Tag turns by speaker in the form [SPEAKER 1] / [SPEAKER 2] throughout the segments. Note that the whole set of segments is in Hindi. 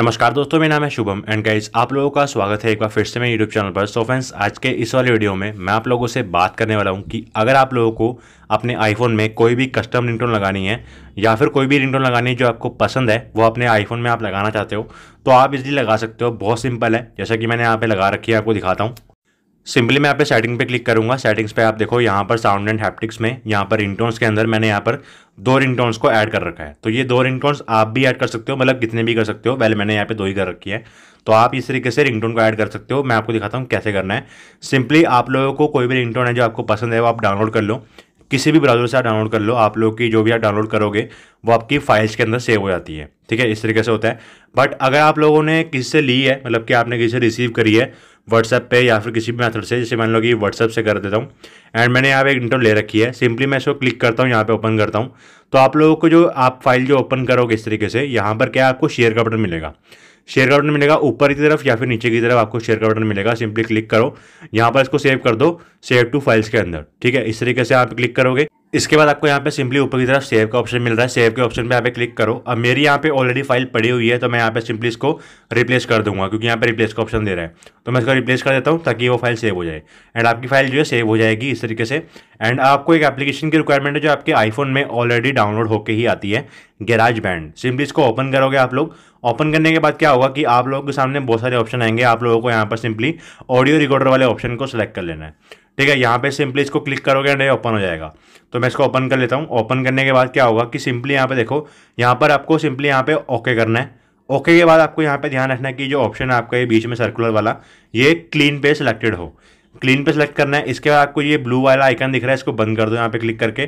[SPEAKER 1] नमस्कार दोस्तों मेरा नाम है शुभम एंड गाइज आप लोगों का स्वागत है एक बार फिर से मेरे यूट्यूब चैनल पर सो फ्रेंड्स आज के इस वाले वीडियो में मैं आप लोगों से बात करने वाला हूं कि अगर आप लोगों को अपने आईफोन में कोई भी कस्टम रिंगटोन लगानी है या फिर कोई भी रिंगटोन लगानी है जो आपको पसंद है वो अपने आईफोन में आप लगाना चाहते हो तो आप इजली लगा सकते हो बहुत सिंपल है जैसा कि मैंने यहाँ पर लगा रखी है आपको दिखाता हूँ सिंपली मैं यहाँ पे सेटिंग पे क्लिक करूँगा सेटिंग्स पे आप देखो यहाँ पर साउंड एंड हैप्टिक्स में यहाँ पर रिंगटोन्स के अंदर मैंने यहाँ पर दो रिंगटोन्स को ऐड कर रखा है तो ये दो रिंगटोन्स आप भी ऐड कर सकते हो मतलब कितने भी कर सकते हो पहले मैंने यहाँ पे दो ही कर रखी है तो आप इस तरीके से रिंगटोन को ऐड कर सकते हो मैं आपको दिखाता हूँ कैसे करना है सिंपली आप लोगों को कोई भी रिंगटोन है जो आपको पसंद है वो आप डाउनलोड कर लो किसी भी ब्राउजर से आप डाउनलोड कर लो आप लोग की जो भी आप डाउनलोड करोगे वो आपकी फाइल्स के अंदर सेव हो जाती है ठीक है इस तरीके से होता है बट अगर आप लोगों ने किससे से ली है मतलब कि आपने किसी से रिसीव करी है व्हाट्सएप पे या फिर किसी भी मेथड से जैसे मान लो कि व्हाट्सएप से कर देता हूँ एंड मैंने यहाँ पे एक इंटर ले रखी है सिंपली मैं इसको क्लिक करता हूँ यहाँ पे ओपन करता हूँ तो आप लोगों को जो आप फाइल जो ओपन करोगे इस तरीके से यहाँ पर क्या आपको शेयर का बटन मिलेगा शेयर का बटन मिलेगा ऊपर की तरफ या फिर नीचे की तरफ आपको शेयर का बटन मिलेगा सिंपली क्लिक करो यहाँ पर इसको सेव कर दो सेव टू फाइल्स के अंदर ठीक है इस तरीके से आप क्लिक करोगे इसके बाद आपको यहाँ पे सिंपली ऊपर की तरफ सेव का ऑप्शन मिल रहा है सेव के ऑप्शन पे यहाँ पे क्लिक करो अब मेरी यहाँ पे ऑलरेडी फाइल पड़ी हुई है तो मैं यहाँ पे सिंपली इसको रिप्लेस कर दूंगा क्योंकि यहाँ पे रिप्लेस का ऑप्शन दे रहा है तो मैं इसको रिप्लेस कर देता हूँ ताकि वो फाइल सेव हो जाए एंड आपकी फाइल जो है सेव हो जाएगी इस तरीके से एंड आपको एक एप्लीकेशन की रिक्वायरमेंट है जो आपके आईफोन में ऑलरेडी डाउनलोड होकर ही आती है गैराज बैंड सिंपली इसको ओपन करोगे आप लोग ओपन करने के बाद क्या होगा कि आप लोगों के सामने बहुत सारे ऑप्शन आएंगे आप लोगों को यहाँ पर सिंपली ऑडियो रिकॉर्डर वाले ऑप्शन को सिलेक्ट कर लेना है ठीक है यहाँ पे सिंपली इसको क्लिक करोगे एंड ये ओपन हो जाएगा तो मैं इसको ओपन कर लेता हूँ ओपन करने के बाद क्या होगा कि सिंपली यहाँ पे देखो यहाँ पर आपको सिंपली यहाँ पे ओके करना है ओके के बाद आपको यहाँ पे ध्यान रखना है कि जो ऑप्शन है आपका ये बीच में सर्कुलर वाला ये क्लीन पे सिलेक्टेड हो क्लीन पे सिलेक्ट करना है इसके बाद आपको ये ब्लू वाला आइकन दिख रहा है इसको बंद कर दो यहाँ पे क्लिक करके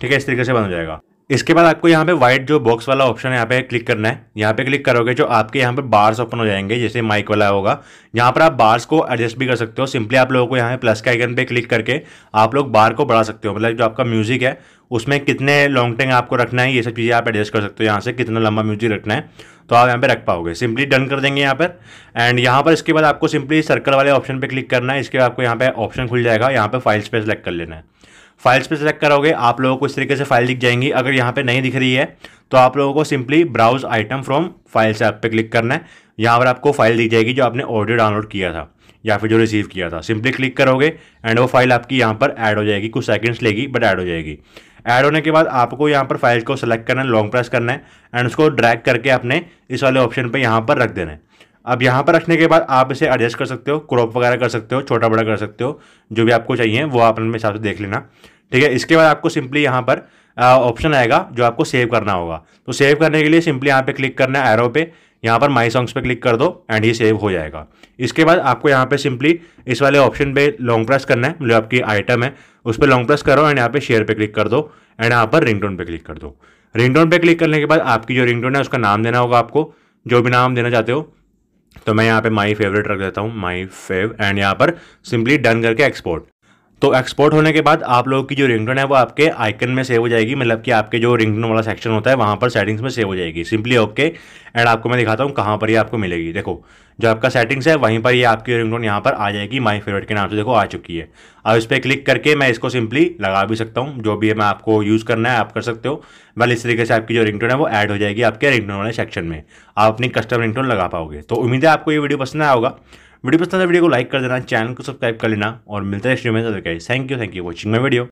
[SPEAKER 1] ठीक है इस तरीके से बंद हो जाएगा इसके बाद आपको यहाँ पे व्हाइट जो बॉक्स वाला ऑप्शन है यहाँ पे क्लिक करना है यहाँ पे क्लिक करोगे जो आपके यहाँ पे बार्स ओपन हो जाएंगे जैसे माइक वाला होगा यहाँ पर आप बार्स को एडजस्ट भी कर सकते हो सिंपली आप लोगों को यहाँ पे प्लस के आइकन पे क्लिक करके आप लोग बार को बढ़ा सकते हो मतलब जो आपका म्यूजिक है उसमें कितने लॉन्ग टेंग आपको रखना है ये सब चीज़ें आप एडजस्ट कर सकते हो यहाँ से कितना लंबा म्यूजिक रखना है तो आप यहाँ पे रख पाओगे सिंपली डन कर देंगे यहाँ पर एंड यहाँ पर इसके बाद आपको सिंपली सर्कल वाले ऑप्शन पे क्लिक करना है इसके बाद आपको यहाँ पे ऑप्शन खुल जाएगा यहाँ पे फाइल स्पेस सेलेक्ट कर लेना है फाइल्स पे सेलेक्ट करोगे आप लोगों को इस तरीके से फाइल दिख जाएंगी अगर यहाँ पे नहीं दिख रही है तो आप लोगों को simply browse item from files app पे क्लिक करना है यहाँ पर आपको फाइल दिख जाएगी जो आपने ऑडियो डाउनलोड किया था या फिर जो रिसीव किया था सिंपली क्लिक करोगे एंड वो फाइल आपकी यहाँ पर ऐड हो जाएगी कुछ सेकंड्स लेगी बट ऐड हो जाएगी ऐड होने के बाद आपको यहाँ पर फाइल को सेलेक्ट करना है लॉन्ग प्रेस करना है एंड उसको ड्रैग करके अपने इस वाले ऑप्शन पर यहाँ पर रख देना है अब यहाँ पर रखने के बाद आप इसे एडजस्ट कर सकते हो क्रॉप वगैरह कर सकते हो छोटा बड़ा कर सकते हो जो भी आपको चाहिए वो आप अपने हिसाब से देख लेना ठीक है इसके बाद आपको सिंपली यहाँ पर ऑप्शन आएगा जो आपको सेव करना होगा तो सेव करने के लिए सिंपली यहाँ पे क्लिक करना है एरो पे यहाँ पर माई सॉन्ग्स पे क्लिक कर दो एंड ये सेव हो जाएगा इसके बाद आपको यहाँ पे सिंपली इस वाले ऑप्शन पे लॉन्ग प्रेस करना है जो आपकी आइटम है उस पर लॉन्ग प्रेस करो एंड यहाँ पे शेयर पे क्लिक कर दो एंड यहाँ पर रिंगटोन पे क्लिक कर दो रिंगटोन पे क्लिक करने के बाद आपकी जो रिंगटोन है उसका नाम देना होगा आपको जो भी नाम देना चाहते हो तो मैं यहाँ पे माई फेवरेट रख देता हूँ माई फेव एंड यहाँ पर सिंपली डन करके एक्सपोर्ट तो एक्सपोर्ट होने के बाद आप लोगों की जो रिंगटोन है वो आपके आइकन में सेव हो जाएगी मतलब कि आपके जो रिंगटोन वाला सेक्शन होता है वहाँ पर सेटिंग्स में सेव हो जाएगी सिंपली ओके एंड आपको मैं दिखाता हूँ कहाँ पर ये आपको मिलेगी देखो जो आपका सेटिंग्स है वहीं पर ये आपकी रिंगटोन यहाँ पर आ जाएगी माई फेवरेट के नाम से देखो आ चुकी है अब इस पर क्लिक करके मैं इसको सिंपली लगा भी सकता हूँ जो भी है मैं आपको यूज़ करना है आप कर सकते हो वेल इस तरीके से आपकी जो रिंगटोन है वो ऐड हो जाएगी आपके रिंगटोन वाले सेक्शन में आप अपनी कस्टम रिंगटोन लगा पाओगे तो उम्मीद है आपको ये वीडियो पसंद आया होगा वीडियो पसंद है तो वीडियो को लाइक कर देना चैनल को सब्सक्राइब कर लेना और मिलते हैं में thank you thank you watching my video